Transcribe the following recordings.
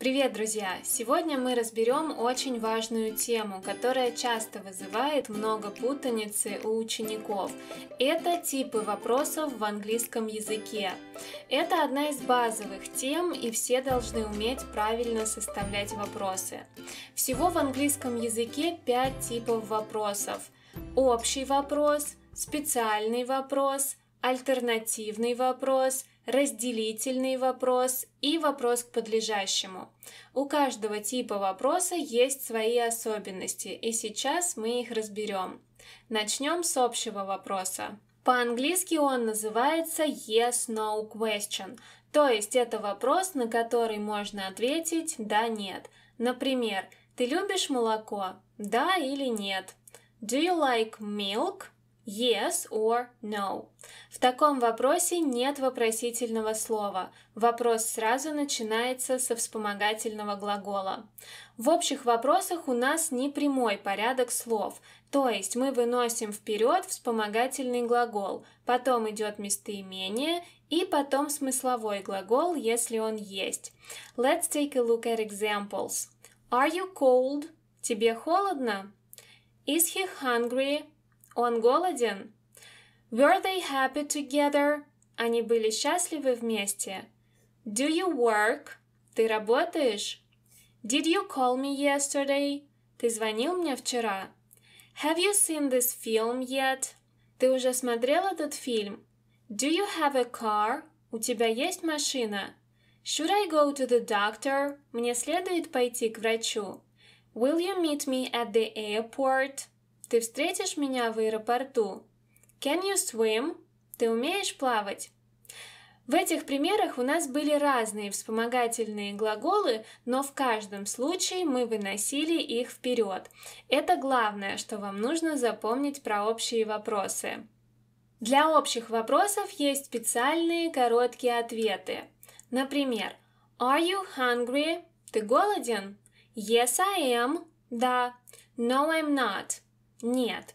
Привет, друзья! Сегодня мы разберем очень важную тему, которая часто вызывает много путаницы у учеников. Это типы вопросов в английском языке. Это одна из базовых тем, и все должны уметь правильно составлять вопросы. Всего в английском языке 5 типов вопросов. Общий вопрос, специальный вопрос, альтернативный вопрос – разделительный вопрос и вопрос к подлежащему. У каждого типа вопроса есть свои особенности, и сейчас мы их разберем. Начнем с общего вопроса. По-английски он называется yes-no question, то есть это вопрос, на который можно ответить «да-нет». Например, «Ты любишь молоко?» «Да» или «нет». «Do you like milk?» yes or no. В таком вопросе нет вопросительного слова. Вопрос сразу начинается со вспомогательного глагола. В общих вопросах у нас не прямой порядок слов, то есть мы выносим вперед вспомогательный глагол, потом идет местоимение и потом смысловой глагол, если он есть. Let's take a look at examples. Are you cold? Тебе холодно? Is he hungry? Он голоден? Were they happy together? Они были счастливы вместе. Do you work? Ты работаешь? Did you call me yesterday? Ты звонил мне вчера? Have you seen this film yet? Ты уже смотрел этот фильм? Do you have a car? У тебя есть машина? Should I go to the doctor? Мне следует пойти к врачу. Will you meet me at the airport? Ты встретишь меня в аэропорту? Can you swim? Ты умеешь плавать? В этих примерах у нас были разные вспомогательные глаголы, но в каждом случае мы выносили их вперед. Это главное, что вам нужно запомнить про общие вопросы. Для общих вопросов есть специальные короткие ответы. Например, Are you hungry? Ты голоден? Yes, I am. Да. No, I'm not. Нет.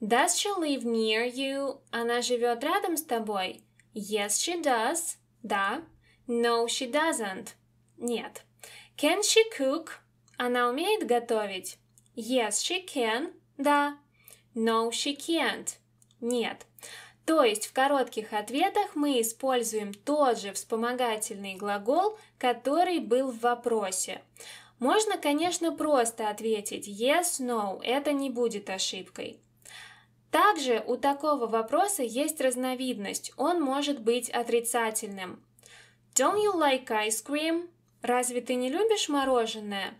Does she live near you? Она живет рядом с тобой? Yes, she does. Да. No, she doesn't. Нет. Can she cook? Она умеет готовить? Yes, she can. Да. No, she can't. Нет. То есть в коротких ответах мы используем тот же вспомогательный глагол, который был в вопросе. Можно, конечно, просто ответить yes, no, это не будет ошибкой. Также у такого вопроса есть разновидность, он может быть отрицательным. Don't you like ice cream? Разве ты не любишь мороженое?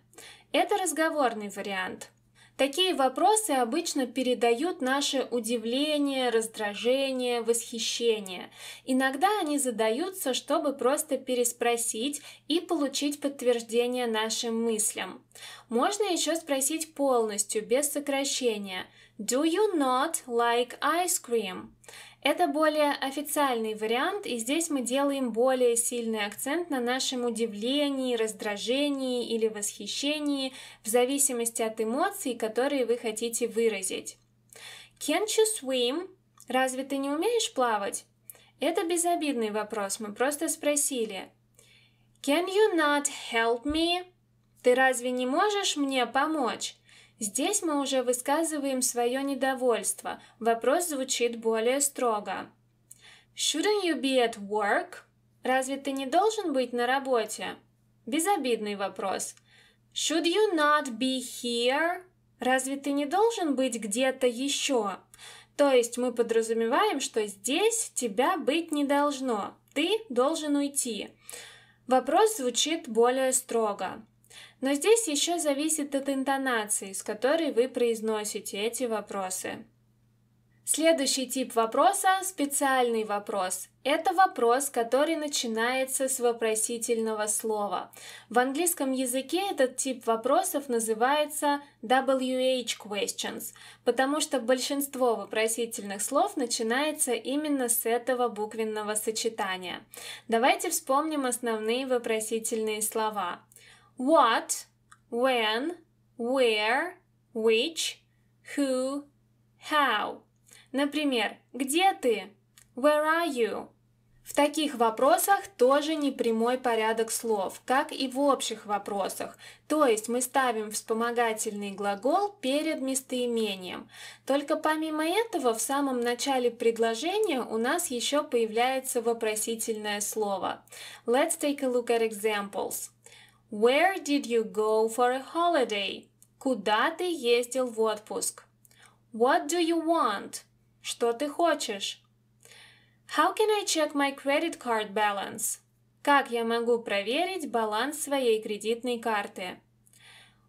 Это разговорный вариант – Такие вопросы обычно передают наше удивление, раздражение, восхищение. Иногда они задаются, чтобы просто переспросить и получить подтверждение нашим мыслям. Можно еще спросить полностью, без сокращения. Do you not like ice cream? Это более официальный вариант, и здесь мы делаем более сильный акцент на нашем удивлении, раздражении или восхищении, в зависимости от эмоций, которые вы хотите выразить. Can't you swim? Разве ты не умеешь плавать? Это безобидный вопрос, мы просто спросили. Can you not help me? Ты разве не можешь мне помочь? Здесь мы уже высказываем свое недовольство. Вопрос звучит более строго. Shouldn't you be at work? Разве ты не должен быть на работе? Безобидный вопрос. Should you not be here? Разве ты не должен быть где-то еще? То есть мы подразумеваем, что здесь тебя быть не должно. Ты должен уйти. Вопрос звучит более строго. Но здесь еще зависит от интонации, с которой вы произносите эти вопросы. Следующий тип вопроса – специальный вопрос. Это вопрос, который начинается с вопросительного слова. В английском языке этот тип вопросов называется WH questions, потому что большинство вопросительных слов начинается именно с этого буквенного сочетания. Давайте вспомним основные вопросительные слова what, when, where, which, who, how. Например, где ты? Where are you? В таких вопросах тоже непрямой порядок слов, как и в общих вопросах. То есть мы ставим вспомогательный глагол перед местоимением. Только помимо этого в самом начале предложения у нас еще появляется вопросительное слово. Let's take a look at examples. Where did you go for a holiday? Куда ты ездил в отпуск? What do you want? Что ты хочешь? How can I check my credit card balance? Как я могу проверить баланс своей кредитной карты?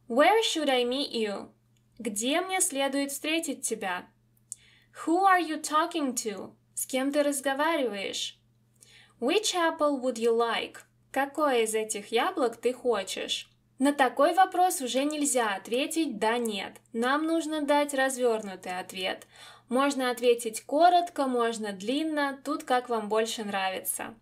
Where should I meet you? Где мне следует встретить тебя? Who are you talking to? С кем ты разговариваешь? Which apple would you like? Какое из этих яблок ты хочешь? На такой вопрос уже нельзя ответить «да, нет». Нам нужно дать развернутый ответ. Можно ответить коротко, можно длинно, тут как вам больше нравится.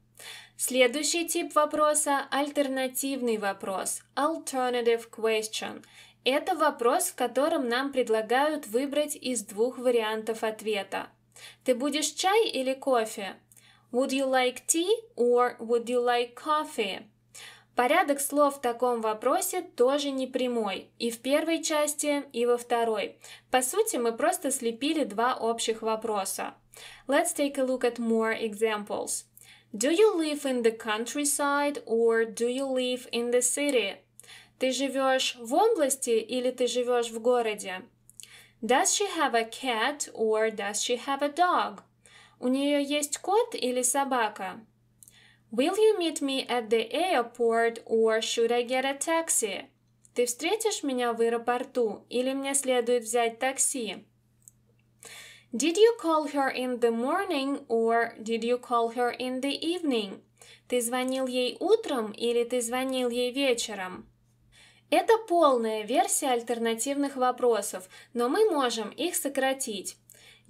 Следующий тип вопроса – альтернативный вопрос, alternative question. Это вопрос, в котором нам предлагают выбрать из двух вариантов ответа. Ты будешь чай или кофе? Would you like tea or would you like coffee? Порядок слов в таком вопросе тоже не прямой, и в первой части, и во второй. По сути, мы просто слепили два общих вопроса. Let's take a look at more examples. Do you live in the countryside or do you live in the city? Ты живешь в области или ты живешь в городе? Does she have a cat or does she have a dog? У нее есть кот или собака? Will you meet me at the airport or should I get a taxi? Ты встретишь меня в аэропорту или мне следует взять такси? Did you call her in the morning or did you call her in the evening? Ты звонил ей утром или ты звонил ей вечером? Это полная версия альтернативных вопросов, но мы можем их сократить.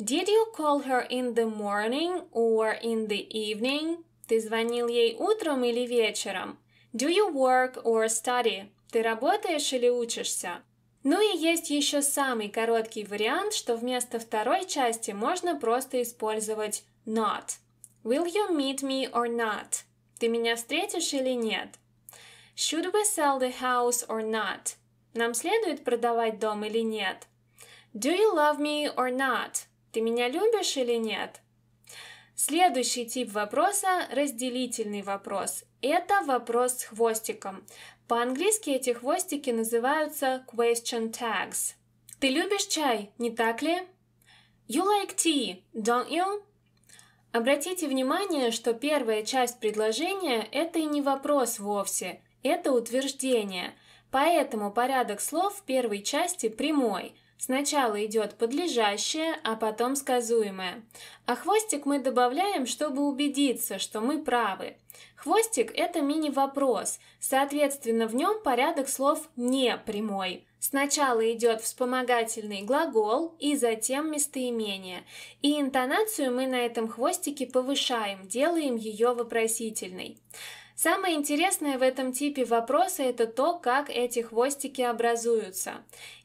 Did you call her in the morning or in the evening? Ты звонил ей утром или вечером? Do you work or study? Ты работаешь или учишься? Ну и есть еще самый короткий вариант, что вместо второй части можно просто использовать not. Will you meet me or not? Ты меня встретишь или нет? Should we sell the house or not? Нам следует продавать дом или нет? Do you love me or not? Ты меня любишь или нет? Следующий тип вопроса – разделительный вопрос. Это вопрос с хвостиком. По-английски эти хвостики называются question tags. Ты любишь чай, не так ли? You like tea, don't you? Обратите внимание, что первая часть предложения – это и не вопрос вовсе, это утверждение. Поэтому порядок слов в первой части прямой – Сначала идет подлежащее, а потом сказуемое. А хвостик мы добавляем, чтобы убедиться, что мы правы. Хвостик – это мини-вопрос, соответственно, в нем порядок слов не прямой. Сначала идет вспомогательный глагол и затем местоимение. И интонацию мы на этом хвостике повышаем, делаем ее вопросительной. Самое интересное в этом типе вопроса – это то, как эти хвостики образуются.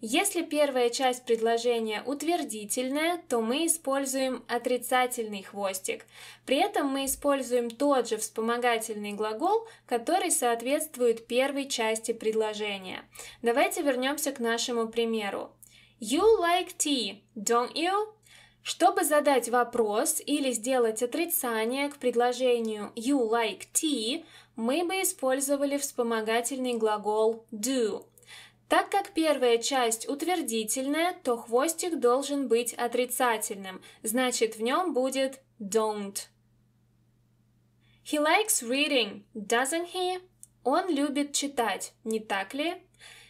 Если первая часть предложения утвердительная, то мы используем отрицательный хвостик. При этом мы используем тот же вспомогательный глагол, который соответствует первой части предложения. Давайте вернемся к нашему примеру. You like tea, don't you? Чтобы задать вопрос или сделать отрицание к предложению «you like tea», мы бы использовали вспомогательный глагол do. Так как первая часть утвердительная, то хвостик должен быть отрицательным, значит в нем будет don't. He likes reading, doesn't he? Он любит читать, не так ли?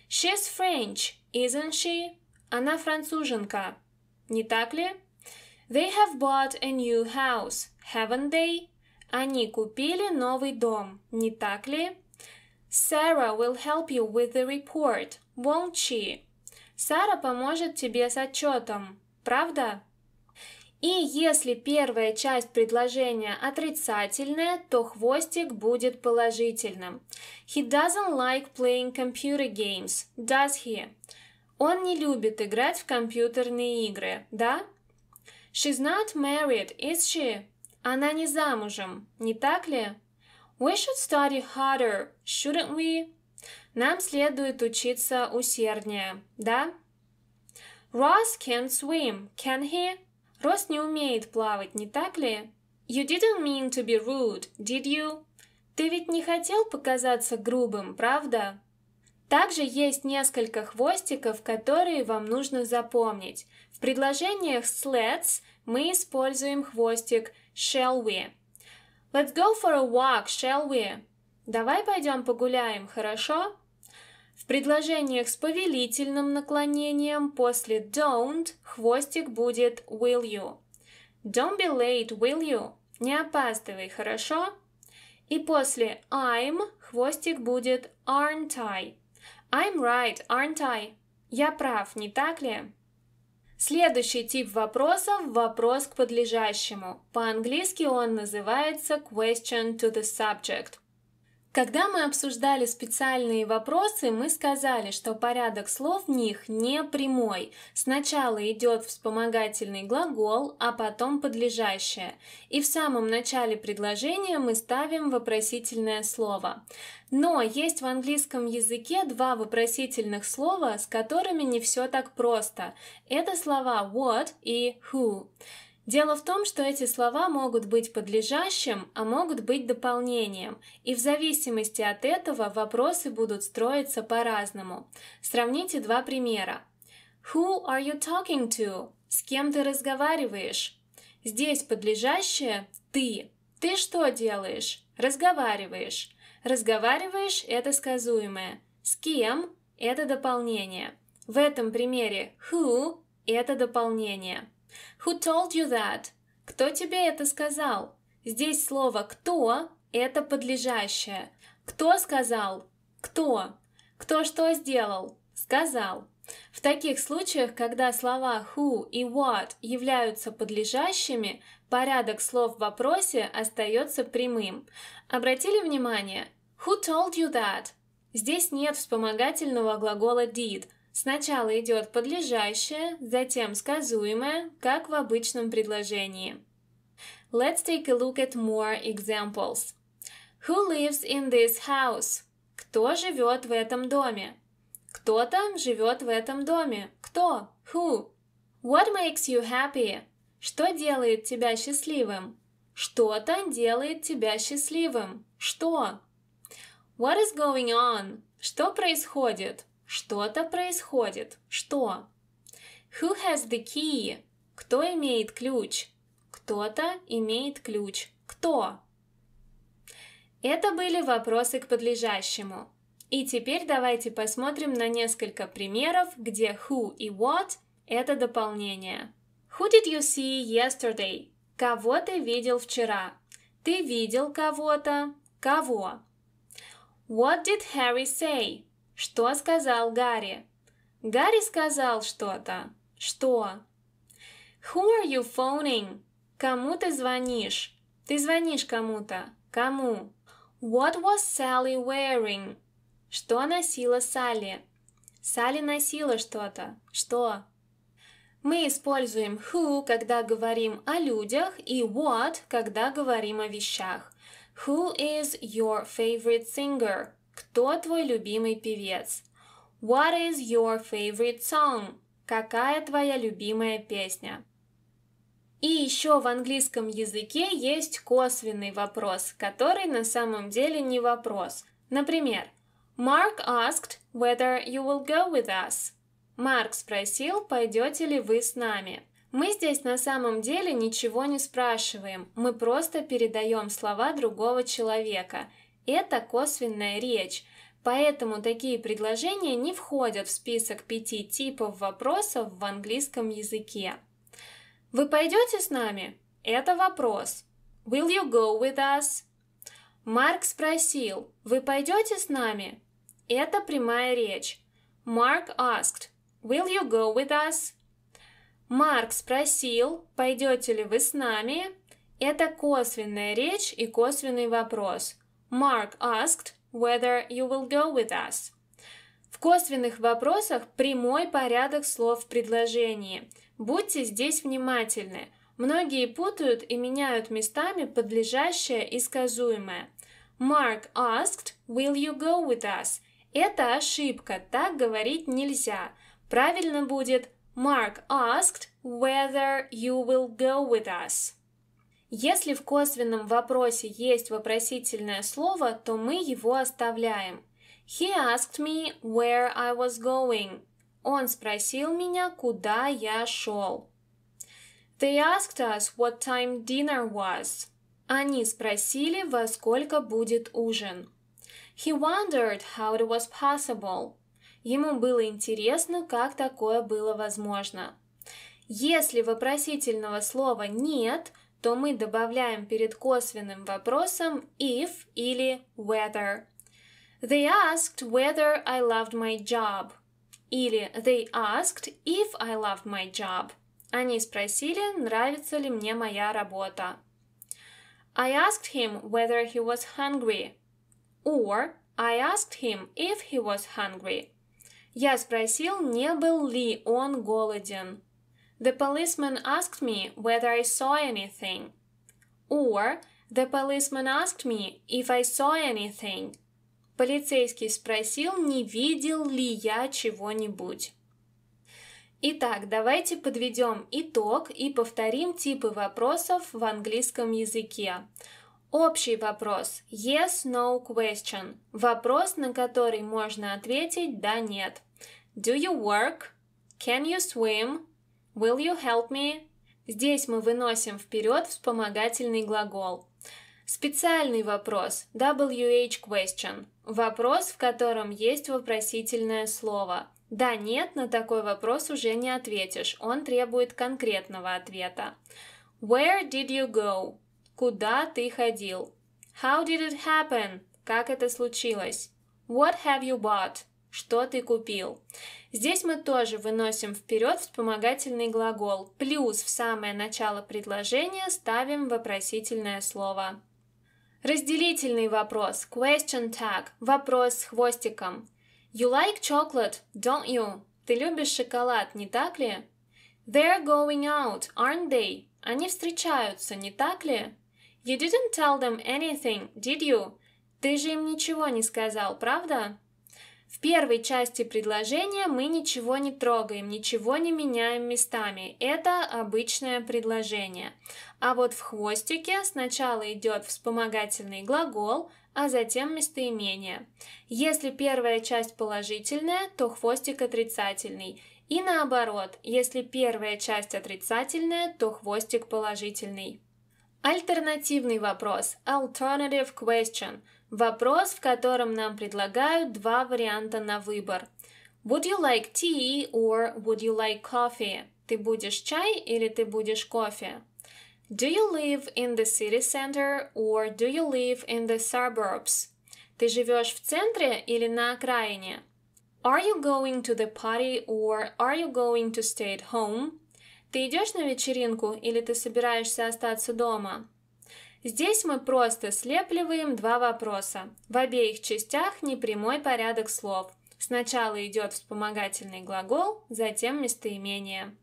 She's French, isn't she? Она француженка, не так ли? They have bought a new house, haven't they? Они купили новый дом, не так ли? Sarah will help you with the report, won't she? Сара поможет тебе с отчетом, правда? И если первая часть предложения отрицательная, то хвостик будет положительным. He doesn't like playing computer games, does he? Он не любит играть в компьютерные игры, да? She's not married, is she? Она не замужем, не так ли? We should study harder, shouldn't we? Нам следует учиться усерднее, да? Ross can't swim, can he? Рос не умеет плавать, не так ли? You didn't mean to be rude, did you? Ты ведь не хотел показаться грубым, правда? Также есть несколько хвостиков, которые вам нужно запомнить. В предложениях с let's мы используем хвостик shall we? Let's go for a walk, shall we? Давай пойдем погуляем, хорошо? В предложениях с повелительным наклонением после don't хвостик будет will you. Don't be late, will you? Не опаздывай, хорошо? И после I'm хвостик будет aren't I. I'm right, aren't I? Я прав, не так ли? Следующий тип вопросов – вопрос к подлежащему. По-английски он называется question to the subject – когда мы обсуждали специальные вопросы, мы сказали, что порядок слов в них не прямой. Сначала идет вспомогательный глагол, а потом подлежащее. И в самом начале предложения мы ставим вопросительное слово. Но есть в английском языке два вопросительных слова, с которыми не все так просто. Это слова what и who. Дело в том, что эти слова могут быть подлежащим, а могут быть дополнением, и в зависимости от этого вопросы будут строиться по-разному. Сравните два примера. Who are you talking to? С кем ты разговариваешь? Здесь подлежащее «ты». Ты что делаешь? Разговариваешь. Разговариваешь – это сказуемое. С кем – это дополнение. В этом примере «who» – это дополнение. Who told you that? Кто тебе это сказал? Здесь слово «кто» — это подлежащее. Кто сказал? Кто? Кто что сделал? Сказал. В таких случаях, когда слова who и what являются подлежащими, порядок слов в вопросе остается прямым. Обратили внимание? Who told you that? Здесь нет вспомогательного глагола did – Сначала идет подлежащее, затем сказуемое, как в обычном предложении. Let's take a look at more examples. Who lives in this house? Кто живет в этом доме? Кто там живет в этом доме? Кто? Who? What makes you happy? Что делает тебя счастливым? Что то делает тебя счастливым? Что? What is going on? Что происходит? Что-то происходит. Что? Who has the key? Кто имеет ключ? Кто-то имеет ключ. Кто? Это были вопросы к подлежащему. И теперь давайте посмотрим на несколько примеров, где who и what – это дополнение. Who did you see yesterday? Кого ты видел вчера? Ты видел кого-то? Кого? What did Harry say? Что сказал Гарри? Гарри сказал что-то. Что? Who are you phoning? Кому ты звонишь? Ты звонишь кому-то. Кому? What was Sally wearing? Что носила Салли? Салли носила что-то. Что? Мы используем who, когда говорим о людях, и what, когда говорим о вещах. Who is your favorite singer? Кто твой любимый певец? What is your favorite song? Какая твоя любимая песня? И еще в английском языке есть косвенный вопрос, который на самом деле не вопрос. Например, Mark asked whether you will go with us. Марк спросил, пойдете ли вы с нами. Мы здесь на самом деле ничего не спрашиваем, мы просто передаем слова другого человека. Это косвенная речь, поэтому такие предложения не входят в список пяти типов вопросов в английском языке. Вы пойдете с нами? Это вопрос. Will you go with us? Марк спросил, вы пойдете с нами? Это прямая речь. Марк asked, will you go with us? Марк спросил, пойдете ли вы с нами? Это косвенная речь и косвенный вопрос. Mark asked whether you will go with us. В косвенных вопросах прямой порядок слов в предложении. Будьте здесь внимательны. Многие путают и меняют местами подлежащее и сказуемое. Mark asked, will you go with us? Это ошибка, так говорить нельзя. Правильно будет Mark asked whether you will go with us. Если в косвенном вопросе есть вопросительное слово, то мы его оставляем. He asked me where I was going. Он спросил меня, куда я шел. They asked us what time dinner was. Они спросили, во сколько будет ужин. He wondered how it was possible. Ему было интересно, как такое было возможно. Если вопросительного слова нет, то мы добавляем перед косвенным вопросом if или whether. They asked whether I loved my job. Или they asked if I loved my job. Они спросили, нравится ли мне моя работа. I asked him whether he was hungry. Or I asked him if he was hungry. Я спросил, не был ли он голоден. The policeman asked me whether I saw anything. Or The policeman asked me if I saw anything. Полицейский спросил, не видел ли я чего-нибудь. Итак, давайте подведем итог и повторим типы вопросов в английском языке. Общий вопрос – yes-no question. Вопрос, на который можно ответить «да-нет». Do you work? Can you swim? Will you help me? Здесь мы выносим вперед вспомогательный глагол. Специальный вопрос – WH question. Вопрос, в котором есть вопросительное слово. Да, нет, на такой вопрос уже не ответишь, он требует конкретного ответа. Where did you go? Куда ты ходил? How did it happen? Как это случилось? What have you bought? что ты купил. Здесь мы тоже выносим вперед вспомогательный глагол, плюс в самое начало предложения ставим вопросительное слово. Разделительный вопрос, question tag, вопрос с хвостиком. You like chocolate, don't you? Ты любишь шоколад, не так ли? They're going out, aren't they? Они встречаются, не так ли? You didn't tell them anything, did you? Ты же им ничего не сказал, правда? В первой части предложения мы ничего не трогаем, ничего не меняем местами. Это обычное предложение. А вот в хвостике сначала идет вспомогательный глагол, а затем местоимение. Если первая часть положительная, то хвостик отрицательный. И наоборот, если первая часть отрицательная, то хвостик положительный. Альтернативный вопрос – alternative question – Вопрос, в котором нам предлагают два варианта на выбор. Would you like tea or would you like coffee? Ты будешь чай или ты будешь кофе? Do you live in the city center or do you live in the suburbs? Ты живешь в центре или на окраине? Are you going to the party or are you going to stay at home? Ты идешь на вечеринку или ты собираешься остаться дома? Здесь мы просто слепливаем два вопроса. В обеих частях непрямой порядок слов. Сначала идет вспомогательный глагол, затем местоимение.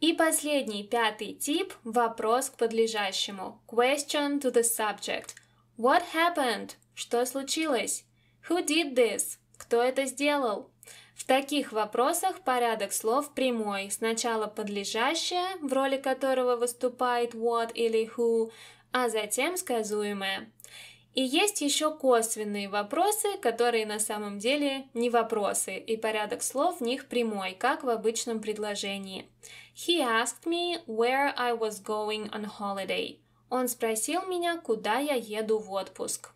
И последний, пятый тип – вопрос к подлежащему. Question to the subject. What happened? Что случилось? Who did this? Кто это сделал? В таких вопросах порядок слов прямой. Сначала подлежащее, в роли которого выступает what или who, а затем сказуемое. И есть еще косвенные вопросы, которые на самом деле не вопросы, и порядок слов в них прямой, как в обычном предложении. He asked me where I was going on holiday. Он спросил меня, куда я еду в отпуск.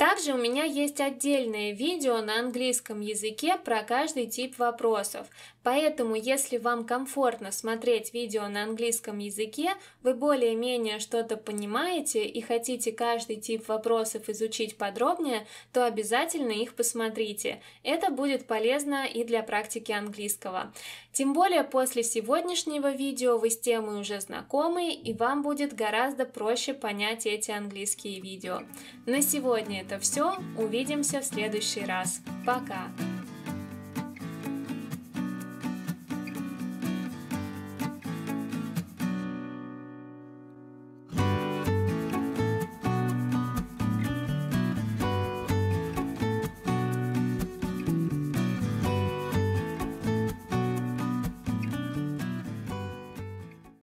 Также у меня есть отдельное видео на английском языке про каждый тип вопросов, Поэтому, если вам комфортно смотреть видео на английском языке, вы более-менее что-то понимаете и хотите каждый тип вопросов изучить подробнее, то обязательно их посмотрите. Это будет полезно и для практики английского. Тем более после сегодняшнего видео вы с темой уже знакомы и вам будет гораздо проще понять эти английские видео. На сегодня это все. Увидимся в следующий раз. Пока!